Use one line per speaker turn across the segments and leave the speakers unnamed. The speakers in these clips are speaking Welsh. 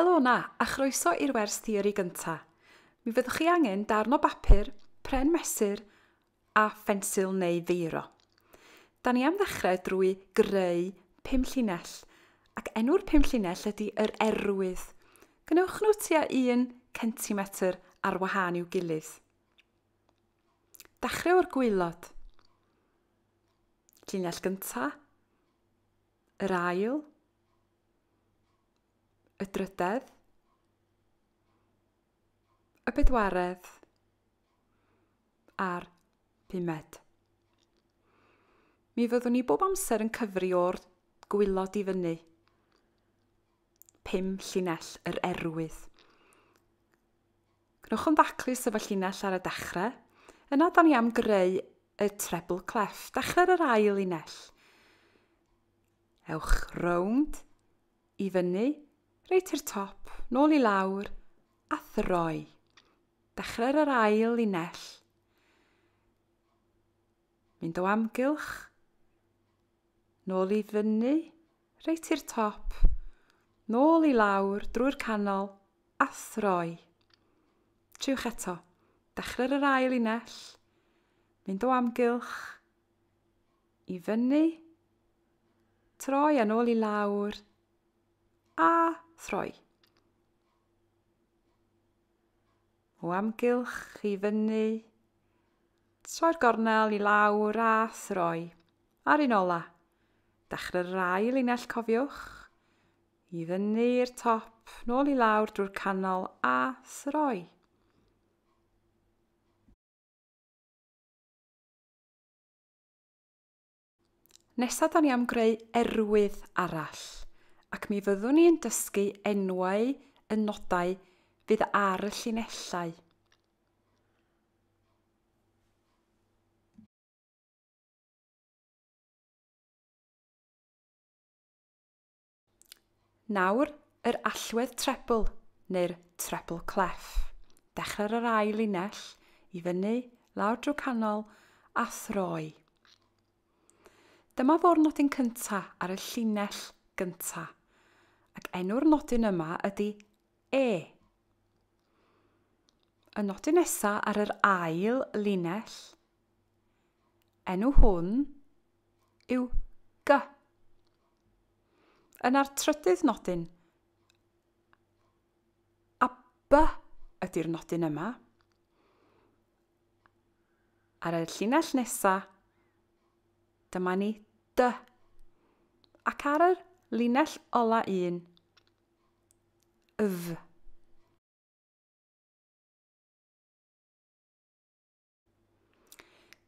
Helo na, a chroeso i'r wers theori gynta. Mi fyddwch chi angen darn o bapur, pren mesur a ffensil neu ddeiro. Da ni am ddechrau drwy greu pum llinell, ac enw'r pum llinell ydy yr erwydd. Gwnewch nhw tua 1 cm ar wahân i'w gilydd. Dachrau o'r gwylod. Llinell gyntaf, yr ail, y drydedd, y bedwaredd a'r pumed. Mi fyddwn ni bob amser yn cyfri o'r gwylod i fyny. Pum llinell yr erwydd. Gwnwch yn ddaclus efo llinell ar y dechrau. Yna da ni am greu y treble clef. Dechrau'r yr ail linell. Ewch rownd i fyny reit i'r top, nôl i lawr, a throi. Dechrau'r yr ail nell. Mynd o amgylch, nôl i fyny, reit i'r top, nôl i lawr, drwy'r canol, a throi. Triwch eto, dechrau'r yr ail nell, mynd o amgylch, i fyny, troi a nôl i lawr, a throi. O amgylch i fyny, troi'r gornel i lawr a throi. A'r un ola, dechrau'r ail linell cofiwch, i fyny i'r top, nôl i lawr drwy'r canol a throi. Nesaf da ni am greu erwydd arall ac mi fyddwn ni'n yn dysgu enwau yn nodau fydd ar y llinellau. Nawr, yr allwedd trebl neu'r trebl clef. Dechrau'r yr ail linell i fyny, lawr drwy canol a throi. Dyma fornodyn cyntaf ar y llinell gyntaf ac enw'r nodyn yma ydy e. Y nodyn nesaf ar yr ail linell, enw hwn yw G. Yn ar trydydd nodyn, a B ydy'r nodyn yma. Ar y llinell nesaf, dyma ni D. Ac ar yr linell ola un, v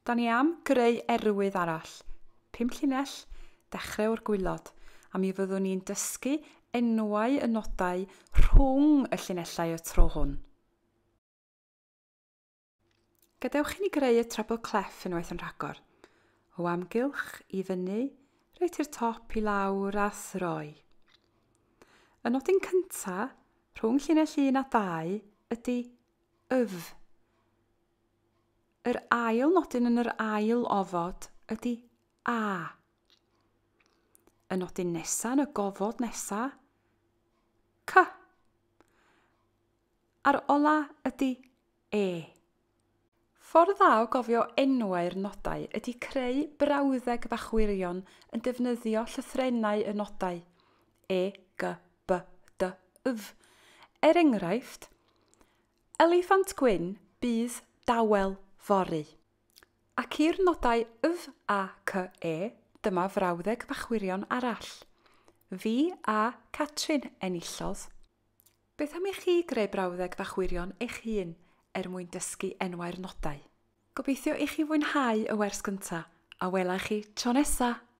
Da ni am greu erwydd arall. Pum llinell, dechrau o'r gwylod, a mi fyddwn ni'n dysgu enwau y nodau rhwng y llinellau y tro hwn. Gadewch i ni greu y treble clef unwaith yn rhagor. O amgylch i fyny, reit i'r top i lawr a throi. Y nodyn cyntaf rhwng llinell 1 a 2 ydy yf. Yr ail nodyn yn yr ail ofod ydy a. Y nodyn nesaf yn y gofod nesaf, c. A'r ola ydy e. Ffordd dda o gofio enwau'r nodau ydy creu brawddeg fach wirion yn defnyddio llythrennau y nodau e, g, b, d, yf Er enghraifft, eliffant gwyn bydd dawel fory. Ac i'r nodau yf a cy e, dyma frawddeg bachwirion arall. Fi a Catrin enillodd. Beth am i chi greu brawddeg bachwyrion eich hun er mwyn dysgu enwau'r nodau? Gobeithio i chi fwynhau y wers gyntaf a welai chi tro nesaf.